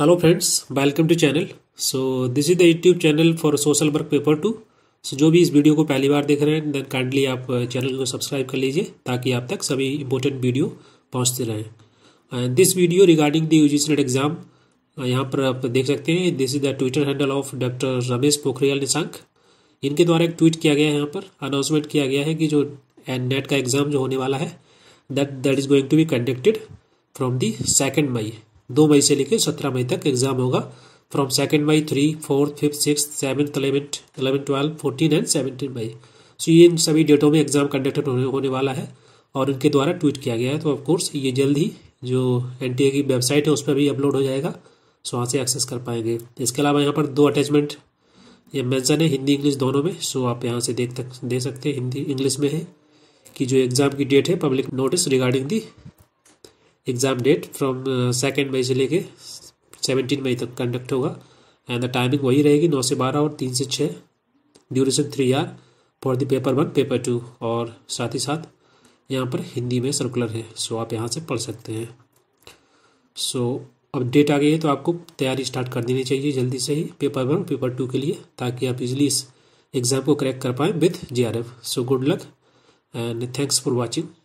hello friends welcome to channel so this is the YouTube channel for social work paper two so जो भी इस video को पहली बार देख रहे हैं देन काइंडली आप चैनल uh, को सब्सक्राइब कर लीजिए ताकि आप तक सभी इंपॉर्टेंट वीडियो पहुंचते रहें and this video regarding the U NET exam यहाँ पर आप देख सकते हैं this is the Twitter handle of doctor Ramesh Pokhriyal Nishank इनके द्वारा एक ट्वीट किया गया है यहाँ पर अनाउंसमेंट किया गया है कि जो नेट का एग्जाम जो होने वाला है that that is going to be conducted from the second May दो मई से लेकर सत्रह मई तक एग्जाम होगा from second May three fourth fifth six seventh eleventh eleven twelve fourteen and seventeen May so ये इन सभी डेटों में एग्जाम कंडक्टेड होने होने वाला है और उनके द्वारा ट्वीट किया गया है तो ऑफकोर्स ये जल्द ही जो एन की वेबसाइट है उस पर भी अपलोड हो जाएगा सो वहाँ से एक्सेस कर पाएंगे इसके अलावा यहाँ पर दो अटैचमेंट ये मैंसन है हिंदी इंग्लिश दोनों में सो आप यहाँ से देख तक दे सकते हैं हिंदी इंग्लिश में है कि जो एग्ज़ाम की डेट है public notice regarding the exam date from second May से लेके सेवनटीन मई तक कंडक्ट होगा एंड द टाइमिंग वही रहेगी नौ से बारह और तीन से छः duration three are for the paper one paper two और साथ ही साथ यहाँ पर हिंदी में सर्कुलर है सो आप यहाँ से पढ़ सकते हैं सो अब डेट आ गई है तो आपको तैयारी स्टार्ट कर देनी चाहिए जल्दी से ही पेपर वन पेपर टू के लिए ताकि आप इजिली इस एग्ज़ाम को क्रैक कर पाएँ with J so good luck and thanks for watching